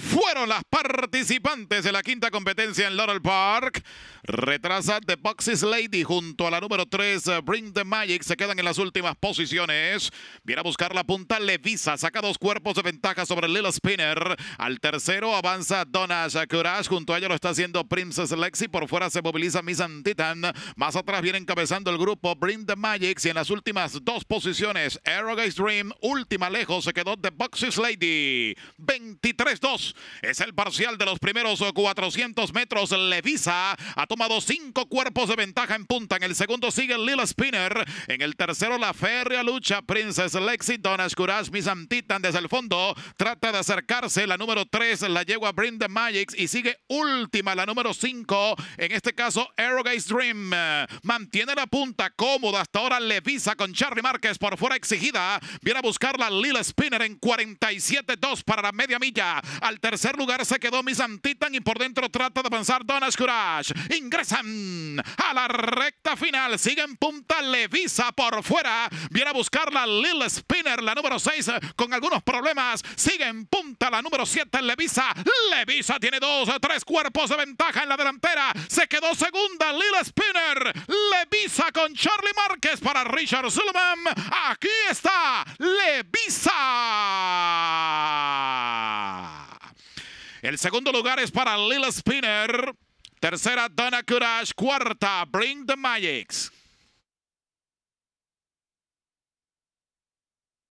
fueron las participantes de la quinta competencia en Laurel Park. Retrasa The Boxes Lady junto a la número 3, eh, Bring the Magic. Se quedan en las últimas posiciones. Viene a buscar la punta Levisa. Saca dos cuerpos de ventaja sobre Lil Spinner. Al tercero avanza Donna Shakurash... Junto a ella lo está haciendo Princess Lexi. Por fuera se moviliza Miss Titan. Más atrás viene encabezando el grupo Bring the Magic. Y en las últimas dos posiciones, Arrogate Dream. Última lejos se quedó The Boxes Lady. 23-2 es el parcial de los primeros 400 metros. Levisa a cinco cuerpos de ventaja en punta. En el segundo sigue Lila Spinner. En el tercero la férrea lucha Princess Lexi, Courage, Miss Antitan desde el fondo. Trata de acercarse. La número 3 la yegua a the Magics y sigue última la número cinco. En este caso Aerogate Dream. Mantiene la punta cómoda. Hasta ahora Levisa con Charlie Márquez por fuera exigida. Viene a buscar buscarla Lila Spinner en 47-2 para la media milla. Al tercer lugar se quedó Misantitan y por dentro trata de avanzar Donna Courage ingresan a la recta final. Sigue en punta Levisa por fuera. Viene a buscar la Lil Spinner, la número 6, con algunos problemas. Sigue en punta la número 7, Levisa. Levisa tiene dos, tres cuerpos de ventaja en la delantera. Se quedó segunda Lil Spinner. Levisa con Charlie Márquez para Richard Zulman. Aquí está Levisa. El segundo lugar es para Lil Spinner. Tercera, Donna Courage. Cuarta, Bring the Magics.